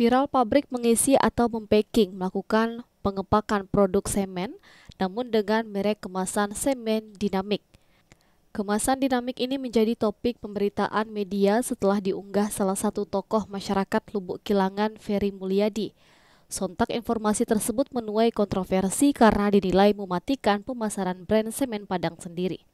Viral pabrik mengisi atau mempacking melakukan pengepakan produk semen, namun dengan merek kemasan semen dinamik. Kemasan dinamik ini menjadi topik pemberitaan media setelah diunggah salah satu tokoh masyarakat Lubuk Kilangan Ferry Mulyadi. Sontak informasi tersebut menuai kontroversi karena dinilai mematikan pemasaran brand semen Padang sendiri.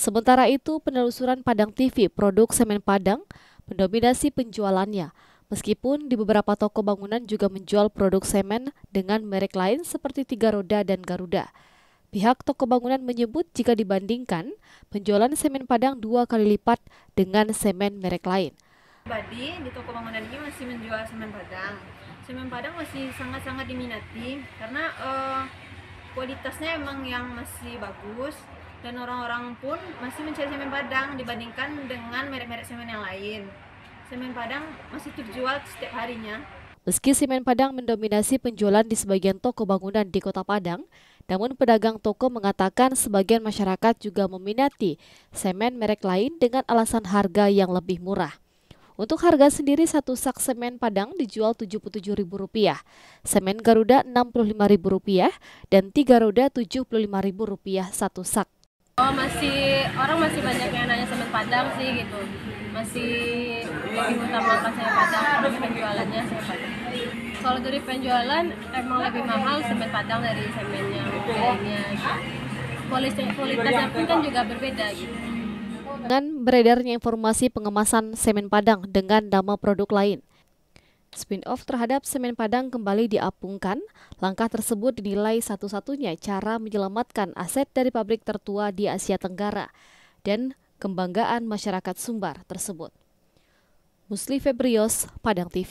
Sementara itu, penelusuran Padang TV produk semen Padang mendominasi penjualannya – Meskipun di beberapa toko bangunan juga menjual produk semen dengan merek lain seperti Tiga Roda dan Garuda. Pihak toko bangunan menyebut jika dibandingkan, penjualan semen Padang dua kali lipat dengan semen merek lain. Badi di toko bangunan ini masih menjual semen Padang. Semen Padang masih sangat-sangat diminati karena uh, kualitasnya emang yang masih bagus dan orang-orang pun masih mencari semen Padang dibandingkan dengan merek-merek semen yang lain semen Padang masih terjual setiap harinya. Meski semen Padang mendominasi penjualan di sebagian toko bangunan di Kota Padang, namun pedagang toko mengatakan sebagian masyarakat juga meminati semen merek lain dengan alasan harga yang lebih murah. Untuk harga sendiri satu sak semen Padang dijual Rp77.000, semen Garuda Rp65.000 dan tiga roda Rp75.000 satu sak uh, masih orang masih banyak yang nanya semen padang sih gitu masih lebih utamakan semen padang karena penjualannya semen padang kalau dari penjualan emang lebih mahal semen padang dari semen gitu. yang lainnya gitu. kualitasnya pun kan juga berbeda gitu dengan beredarnya informasi pengemasan semen padang dengan nama produk lain. Spin-off terhadap semen Padang kembali diapungkan. Langkah tersebut dinilai satu-satunya cara menyelamatkan aset dari pabrik tertua di Asia Tenggara dan kebanggaan masyarakat Sumbar tersebut. Musli Febrios, Padang TV.